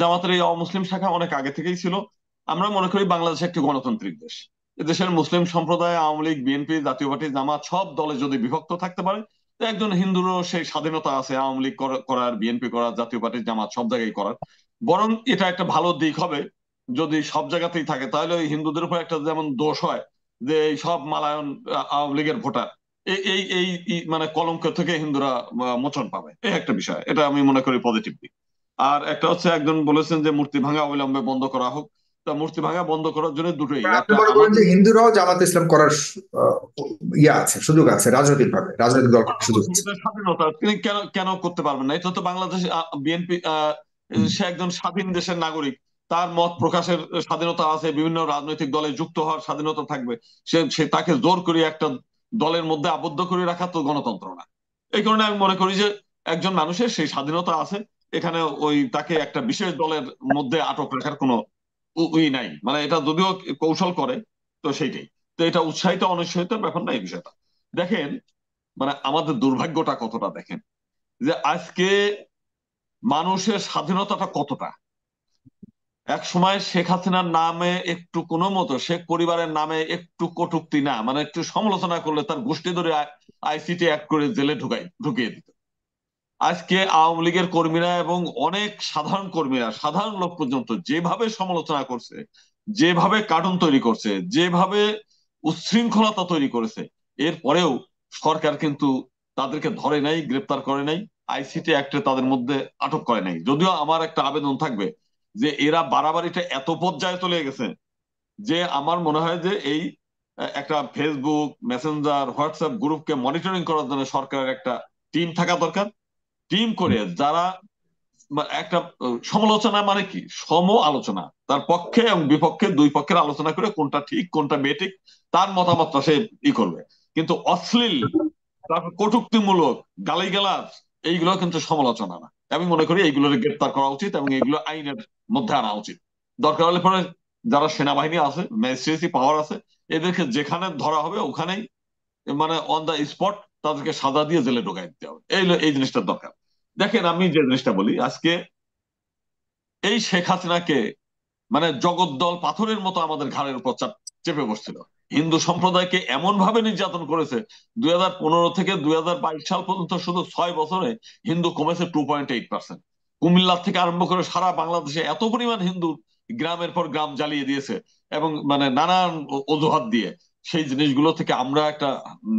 জামাতের এই অমুসলিম শাখা অনেক আগে থেকেই ছিল আমরা মনে করি বাংলাদেশ একটি গণতান্ত্রিক দেশ দেশের মুসলিম সম্প্রদায় আওয়ামী লীগ বিএনপি জাতীয় পার্টি জামাত সব দলে যদি বিভক্ত থাকতে পারে একজন হিন্দুরও সেই স্বাধীনতা আছে আওয়ামী লীগ করার বিএনপি করার জাতীয় পার্টির জামাত সব জায়গায় করার বরং এটা একটা ভালো দিক হবে যদি সব জায়গাতেই থাকে তাহলে ওই হিন্দুদের উপর একটা যেমন দোষ হয় যে এই সব মালায়ন আওয়ামী লীগের ভোটার এই এই মানে কলঙ্ক থেকে হিন্দুরা মোচন পাবে এই একটা বিষয় এটা আমি মনে করি পজিটিভ দিক আর একটা হচ্ছে একজন বলেছেন যে মূর্তি ভাঙা অবিলম্বে বন্ধ করা হোক তা মূর্তি ভাঙা বন্ধ করার জন্য দুটোই যে হিন্দুরাও জামাত ইসলাম করার ইয়ে আছে সুযোগ আছে রাজনৈতিক ভাবে রাজনৈতিক দল স্বাধীনতা তিনি কেন কেন করতে পারবেন না এটা তো বাংলাদেশ বিএনপি সে একজন স্বাধীন দেশের নাগরিক তার মত প্রকাশের স্বাধীনতা আছে বিভিন্ন রাজনৈতিক দলে যুক্ত হওয়ার স্বাধীনতা থাকবে সে তাকে জোর করে একটা দলের মধ্যে আবদ্ধ করে রাখা তো গণতন্ত্র না এই কারণে আমি মনে করি যে একজন মানুষের সেই স্বাধীনতা আছে এখানে ওই তাকে একটা বিশেষ দলের মধ্যে আটক রাখার কোনো ই নাই মানে এটা যদিও কৌশল করে তো সেইটাই তো এটা উৎসাহিত অনুৎসাহিত ব্যাপার না এই বিষয়টা দেখেন মানে আমাদের দুর্ভাগ্যটা কতটা দেখেন যে আজকে মানুষের স্বাধীনতাটা কতটা এক সময় শেখ হাসিনার নামে একটু কোনো মতো শেখ পরিবারের নামে একটু কটুক্তি না মানে একটু সমালোচনা করলে তার গোষ্ঠী ধরে আইসিটি অ্যাক্ট করে জেলে ঢুকাই ঢুকিয়ে দিত আজকে আওয়ামী লীগের কর্মীরা এবং অনেক সাধারণ কর্মীরা সাধারণ লোক পর্যন্ত যেভাবে সমালোচনা করছে যেভাবে কার্টুন তৈরি করছে যেভাবে উচ্ছৃঙ্খলতা তৈরি করেছে এর পরেও সরকার কিন্তু তাদেরকে ধরে নাই গ্রেপ্তার করে নাই আইসিটি অ্যাক্টে তাদের মধ্যে আটক করে নাই যদিও আমার একটা আবেদন থাকবে যে এরা বাড়াবাড়িটা এত পর্যায়ে চলে গেছে যে আমার মনে হয় যে এই একটা ফেসবুক মেসেঞ্জার হোয়াটসঅ্যাপ গ্রুপকে মনিটরিং করার জন্য সরকারের একটা টিম থাকা দরকার টিম করে যারা একটা সমালোচনা মানে কি সম আলোচনা তার পক্ষে এবং বিপক্ষে দুই পক্ষের আলোচনা করে কোনটা ঠিক কোনটা বেঠিক তার মতামতটা সে ই করবে কিন্তু অশ্লীল তারপর কটুক্তিমূলক গালিগালাজ এইগুলো কিন্তু সমালোচনা না আমি মনে করি এইগুলো গ্রেপ্তার করা উচিত এবং এইগুলো আইনের মধ্যে আনা উচিত দরকার হলে পরে যারা সেনাবাহিনী আছে ম্যাজিস্ট্রেসি পাওয়ার আছে এদেরকে যেখানে ধরা হবে ওখানেই মানে অন দা স্পট তাদেরকে সাজা দিয়ে জেলে ঢোকাই দিতে হবে এই এই জিনিসটা দরকার দেখেন আমি যে জিনিসটা বলি আজকে এই শেখ হাসিনাকে মানে জগৎ দল পাথরের মতো আমাদের ঘাড়ের উপর চেপে বসছিল হিন্দু সম্প্রদায়কে এমন ভাবে নির্যাতন করেছে দুই থেকে দুই সাল পর্যন্ত শুধু ছয় বছরে হিন্দু কমেছে টু পয়েন্ট এইট পার্সেন্ট কুমিল্লার থেকে আরম্ভ করে সারা বাংলাদেশে এত পরিমাণ হিন্দু গ্রামের পর গ্রাম জ্বালিয়ে দিয়েছে এবং মানে নানান অজুহাত দিয়ে সেই জিনিসগুলো থেকে আমরা একটা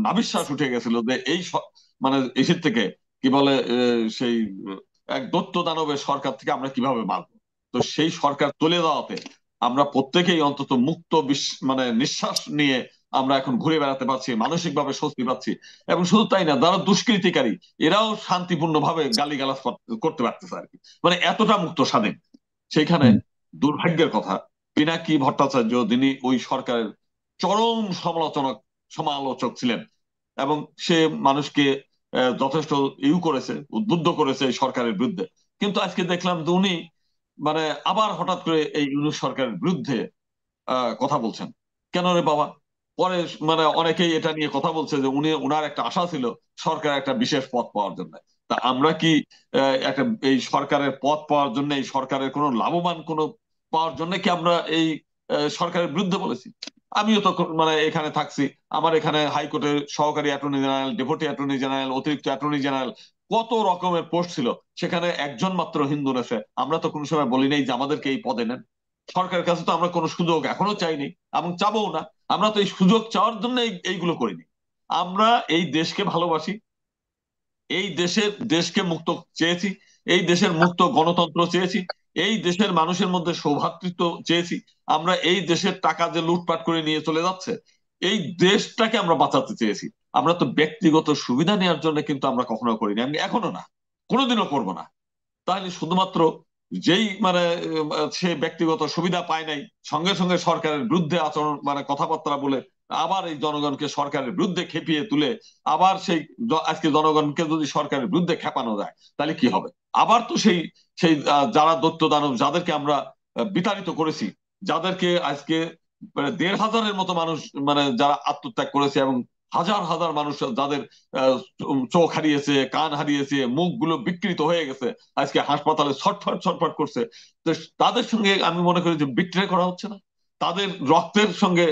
নাবিশ্বাস উঠে গেছিল যে এই মানে এসির থেকে কি বলে সেই এক দত্ত দানবের সরকার থেকে আমরা কিভাবে বাঁচবো তো সেই সরকার তুলে দেওয়াতে আমরা প্রত্যেকেই অন্তত মুক্ত মানে নিঃশ্বাস নিয়ে আমরা এখন ঘুরে বেড়াতে পারছি মানসিকভাবে স্বস্তি পাচ্ছি এবং শুধু তাই না যারা দুষ্কৃতিকারী এরাও শান্তিপূর্ণ ভাবে গালিগালাজ করতে পারতেছে আর কি মানে এতটা মুক্ত স্বাধীন সেইখানে দুর্ভাগ্যের কথা পিনাকি ভট্টাচার্য যিনি ওই সরকারের চরম সমালোচনা সমালোচক ছিলেন এবং সে মানুষকে যথেষ্ট ইউ করেছে উদ্বুদ্ধ করেছে এই সরকারের বিরুদ্ধে কিন্তু আজকে দেখলাম যে উনি মানে আবার হঠাৎ করে এই ইউনুস সরকারের বিরুদ্ধে কথা বলছেন কেন রে বাবা পরে মানে অনেকেই এটা নিয়ে কথা বলছে যে উনি ওনার একটা আশা ছিল সরকার একটা বিশেষ পথ পাওয়ার জন্য তা আমরা কি একটা এই সরকারের পথ পাওয়ার জন্য এই সরকারের কোনো লাভবান কোনো পাওয়ার জন্য কি আমরা এই সরকারের বিরুদ্ধে বলেছি আমিও তো মানে এখানে থাকছি আমার এখানে হাইকোর্টের সহকারী attorney general deputy attorney general অতিরিক্ত অ্যাটর্নি জেনারেল কত রকমের পোস্ট ছিল সেখানে একজন মাত্র হিন্দু নেছে আমরা তো কোনো সময় বলি নাই যে আমাদেরকে এই পদে নেন সরকারের কাছে তো আমরা কোনো সুযোগ এখনো চাইনি এবং চাবও না আমরা তো এই সুযোগ চাওয়ার জন্য এইগুলো করিনি আমরা এই দেশকে ভালোবাসি এই দেশের দেশকে মুক্ত চেয়েছি এই দেশের মুক্ত গণতন্ত্র চেয়েছি এই দেশের মানুষের মধ্যে সৌভাতৃত্ব চেয়েছি আমরা এই দেশের টাকা যে লুটপাট করে নিয়ে চলে যাচ্ছে এই দেশটাকে আমরা বাঁচাতে চেয়েছি আমরা তো ব্যক্তিগত সুবিধা নেওয়ার জন্য কিন্তু আমরা কখনো করিনি আমি এখনো না কোনোদিনও করব না তাহলে শুধুমাত্র যেই মানে সে ব্যক্তিগত সুবিধা পায় নাই সঙ্গে সঙ্গে সরকারের বিরুদ্ধে আচরণ মানে কথাবার্তা বলে আবার এই জনগণকে সরকারের বিরুদ্ধে খেপিয়ে তুলে আবার সেই আজকে জনগণকে যদি সরকারের বিরুদ্ধে খেপানো যায় তাহলে কি হবে আবার তো সেই সেই যারা দত্ত দানব যাদেরকে আমরা বিতাড়িত করেছি যাদেরকে আজকে মানে দেড় হাজারের মতো মানুষ মানে যারা আত্মত্যাগ করেছে এবং হাজার হাজার মানুষ যাদের চোখ হারিয়েছে কান হারিয়েছে মুখ গুলো বিকৃত হয়ে গেছে আজকে হাসপাতালে ছটফট ছটফট করছে তাদের সঙ্গে আমি মনে করি যে বিক্রয় করা হচ্ছে না তাদের রক্তের সঙ্গে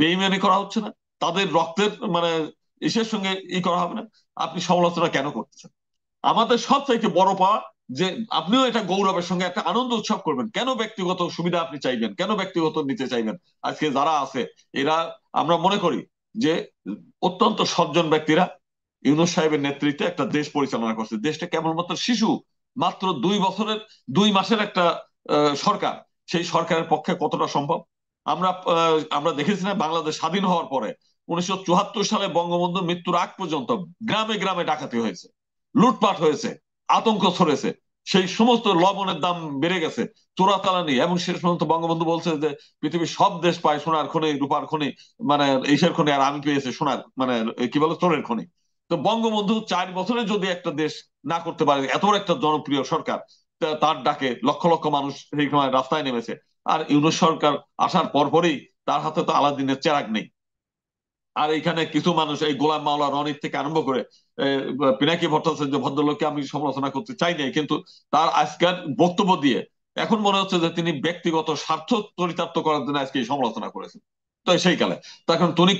বেইমানি করা হচ্ছে না তাদের রক্তের মানে ইসের সঙ্গে ই করা হবে না আপনি সমালোচনা কেন করতেছেন আমাদের সবচাইতে বড় পাওয়া যে আপনিও এটা গৌরবের সঙ্গে একটা আনন্দ উৎসব করবেন কেন ব্যক্তিগত সুবিধা আপনি চাইবেন কেন ব্যক্তিগত নিতে চাইবেন আজকে যারা আছে এরা আমরা মনে করি যে অত্যন্ত সজ্জন ব্যক্তিরা ইউনুস সাহেবের নেতৃত্বে একটা দেশ পরিচালনা করছে দেশটা কেবলমাত্র শিশু মাত্র দুই বছরের দুই মাসের একটা সরকার সেই সরকারের পক্ষে কতটা সম্ভব আমরা আমরা দেখেছি না বাংলাদেশ স্বাধীন হওয়ার পরে উনিশশো সালে বঙ্গবন্ধু মৃত্যুর আগ পর্যন্ত গ্রামে গ্রামে ডাকাতি হয়েছে লুটপাট হয়েছে আতঙ্ক ছড়েছে সেই সমস্ত লবণের দাম বেড়ে গেছে তালানি এবং শেষ পর্যন্ত বঙ্গবন্ধু বলছে যে পৃথিবীর সব দেশ পায় সোনার খনি রূপার খনি মানে এইসের খনি আর আমি পেয়েছে সোনার মানে কি বলে চোরের খনি তো বঙ্গবন্ধু চার বছরে যদি একটা দেশ না করতে পারে এত একটা জনপ্রিয় সরকার তার ডাকে লক্ষ লক্ষ মানুষ সেই সময় রাস্তায় নেমেছে আর ইউনুস সরকার আসার পরপরই তার হাতে তো আলাদিনের চেরাক নেই আর এখানে কিছু মানুষ এই গোলাম মাওলা রনির থেকে আরম্ভ করে পিনাকি ভট্টাচার্য ভদ্রলোককে আমি সমালোচনা করতে চাই নাই কিন্তু তার আজকের বক্তব্য দিয়ে এখন মনে হচ্ছে যে তিনি ব্যক্তিগত স্বার্থ চরিতার্থ করার জন্য আজকে সমালোচনা করেছেন তো সেই কালে তখন তুমি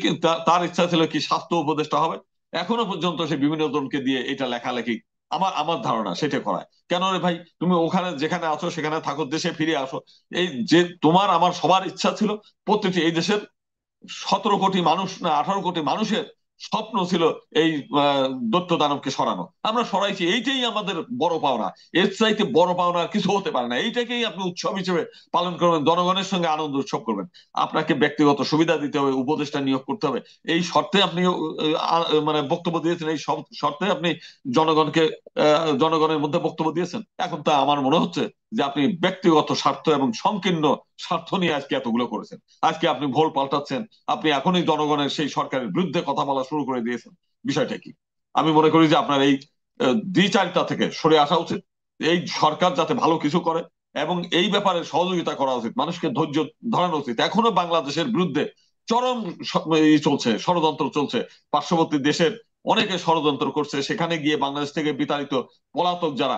তার ইচ্ছা ছিল কি স্বাস্থ্য উপদেষ্টা হবে এখনো পর্যন্ত সে বিভিন্ন জনকে দিয়ে এটা লেখালেখি আমার আমার ধারণা সেটা করায় কেন রে ভাই তুমি ওখানে যেখানে আছো সেখানে থাকো দেশে ফিরে আসো এই যে তোমার আমার সবার ইচ্ছা ছিল প্রত্যেকটি এই দেশের সতেরো কোটি মানুষ না আঠারো কোটি মানুষের স্বপ্ন ছিল এই দত্ত দানবকে সরানো আমরা সরাইছি এইটাই আমাদের বড় পাওনা এর চাইতে বড় পাওনা কিছু হতে পারে না এইটাকেই আপনি উৎসব হিসেবে পালন করবেন জনগণের সঙ্গে আনন্দ উৎসব করবেন আপনাকে ব্যক্তিগত সুবিধা দিতে হবে উপদেষ্টা নিয়োগ করতে হবে এই শর্তে আপনি মানে বক্তব্য দিয়েছেন এই শর্তে আপনি জনগণকে জনগণের মধ্যে বক্তব্য দিয়েছেন এখন তা আমার মনে হচ্ছে যে আপনি ব্যক্তিগত স্বার্থ এবং সংকীর্ণ স্বার্থ নিয়ে আজকে এতগুলো করেছেন আজকে আপনি ভোল পাল্টাচ্ছেন আপনি এখনই জনগণের সেই সরকারের বিরুদ্ধে কথা বলা শুরু করে দিয়েছেন বিষয়টা কি আমি মনে করি যে আপনার এই দ্বিচারিতা থেকে সরে আসা উচিত এই সরকার যাতে ভালো কিছু করে এবং এই ব্যাপারে সহযোগিতা করা উচিত মানুষকে ধৈর্য ধরানো উচিত এখনো বাংলাদেশের বিরুদ্ধে চরম চলছে ষড়যন্ত্র চলছে পার্শ্ববর্তী দেশের অনেকে ষড়যন্ত্র করছে সেখানে গিয়ে বাংলাদেশ থেকে বিতাড়িত পলাতক যারা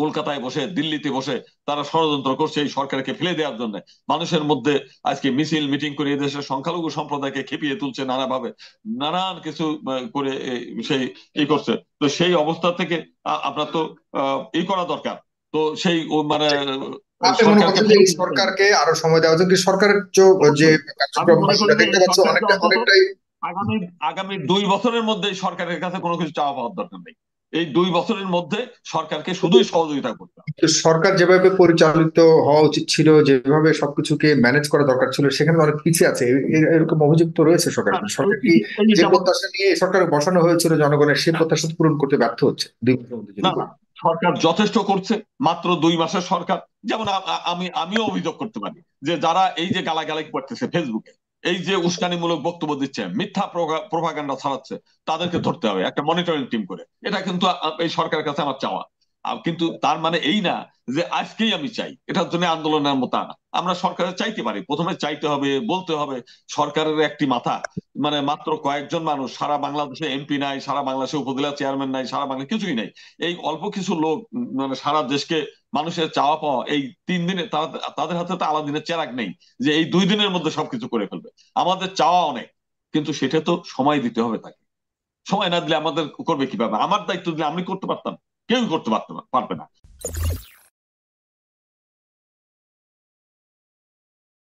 কলকাতায় বসে দিল্লিতে বসে তারা ষড়যন্ত্র করছে এই সরকারকে ফেলে দেওয়ার জন্য মানুষের মধ্যে আজকে মিছিল মিটিং করে দেশের সংখ্যালঘু সম্প্রদায়কে খেপিয়ে তুলছে নানাভাবে নানান কিছু করে সেই ই করছে তো সেই অবস্থা থেকে আপনার তো ই করা দরকার তো সেই মানে সরকারকে আরো সময় দেওয়া সরকারের যে আগামী আগামী দুই বছরের মধ্যে সরকারের কাছে কোনো কিছু চাওয়া পাওয়ার দরকার নেই এই দুই বছরের মধ্যে সরকারকে শুধুই সহযোগিতা করতে সরকার যেভাবে পরিচালিত হওয়া উচিত ছিল যেভাবে সবকিছুকে ম্যানেজ করা দরকার ছিল সেখানে অনেক পিছিয়ে আছে এরকম অভিযোগ তো রয়েছে সরকার হ্যাঁ, সরকার কি যে প্রত্যাশা নিয়ে সরকার বসানো হয়েছিল জনগণের সেই প্রত্যাশা পূরণ করতে ব্যর্থ হচ্ছে দুই বছরের মধ্যে সরকার যথেষ্ট করছে মাত্র দুই মাসের সরকার যেমন আমি আমিও অভিযোগ করতে পারি যে যারা এই যে গালাগালি করতেছে ফেসবুকে এই যে উস্কানিমূলক বক্তব্য দিচ্ছে মিথ্যা প্রভাকাণ্ডা ছড়াচ্ছে তাদেরকে ধরতে হবে একটা মনিটরিং টিম করে এটা কিন্তু এই সরকারের কাছে আমার চাওয়া কিন্তু তার মানে এই না যে আজকেই আমি চাই এটার জন্য আন্দোলনের মতো না আমরা সরকারের চাইতে পারি প্রথমে চাইতে হবে বলতে হবে সরকারের একটি মাথা মানে মাত্র কয়েকজন মানুষ সারা বাংলাদেশে এমপি নাই সারা বাংলাদেশে উপজেলা চেয়ারম্যান নাই সারা বাংলা কিছুই নাই এই অল্প কিছু লোক মানে সারা দেশকে মানুষের চাওয়া পাওয়া এই তিন দিনে তাদের হাতে তো আলাদিনের চেরাক নেই যে এই দুই দিনের মধ্যে সবকিছু করে ফেলবে আমাদের চাওয়া অনেক কিন্তু সেটা তো সময় দিতে হবে তাকে সময় না দিলে আমাদের করবে কিভাবে আমার দায়িত্ব দিলে আমি করতে পারতাম কেউ করতে পারতে পারবে না